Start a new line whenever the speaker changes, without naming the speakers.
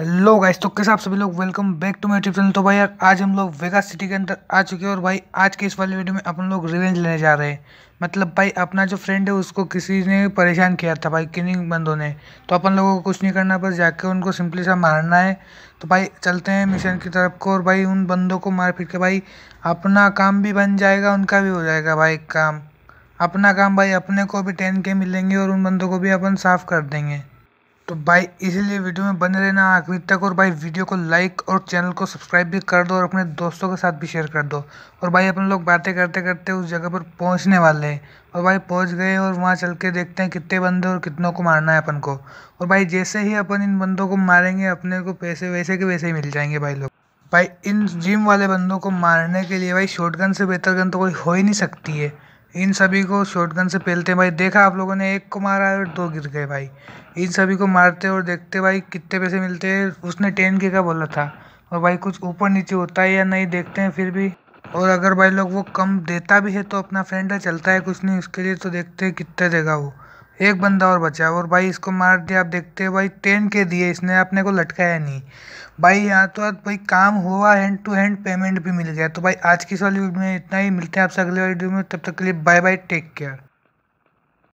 hello guys तो कैसे आप सभी लोग welcome back to my YouTube channel तो भाई यार आज हम लोग वेगा सिटी के अंदर आ चुके हैं और भाई आज के इस वाले वीडियो में अपन लोग रिवेंज लेने जा रहे हैं मतलब भाई अपना जो फ्रेंड है उसको किसी ने परेशान किया था भाई किनिंग बंदों ने तो अपन लोगों को कुछ नहीं करना बस जाके उनको सिंपली सा मारना है तो भाई चलते हैं मिशन की तरफ को और भाई उन बंदों को मार फिर के भाई अपना काम भी बन जाएगा उनका भी हो जाएगा भाई काम अपना काम भाई अपने को भी टेन के मिलेंगे और उन बंदों को भी अपन साफ़ कर देंगे तो भाई इसीलिए वीडियो में बने रहना आखिरी तक और भाई वीडियो को लाइक और चैनल को सब्सक्राइब भी कर दो और अपने दोस्तों के साथ भी शेयर कर दो और भाई अपन लोग बातें करते करते उस जगह पर पहुंचने वाले हैं और भाई पहुंच गए और वहाँ चल के देखते हैं कितने बंदे और कितनों को मारना है अपन को और भाई जैसे ही अपन इन बंदों को मारेंगे अपने को पैसे वैसे के वैसे ही मिल जाएंगे भाई लोग भाई इन जिम वाले बंदों को मारने के लिए भाई शॉर्ट से बेहतर गन तो कोई हो ही नहीं सकती है इन सभी को शॉटगन से पेलते भाई देखा आप लोगों ने एक को मारा और दो गिर गए भाई इन सभी को मारते और देखते भाई कितने पैसे मिलते हैं उसने टेन के का बोला था और भाई कुछ ऊपर नीचे होता है या नहीं देखते हैं फिर भी और अगर भाई लोग वो कम देता भी है तो अपना फ्रेंड है चलता है कुछ नहीं उसके लिए तो देखते हैं कितने देगा वो एक बंदा और बचा है और भाई इसको मार दिया आप देखते हैं भाई टेन के दिए इसने अपने को लटकाया नहीं भाई यहाँ तो आज भाई काम हुआ हैंड टू हैंड पेमेंट भी मिल गया तो भाई आज की इस वाली वीडियो में इतना ही मिलते हैं आपसे अगले वाली वीडियो में तब तक के लिए बाय बाय टेक केयर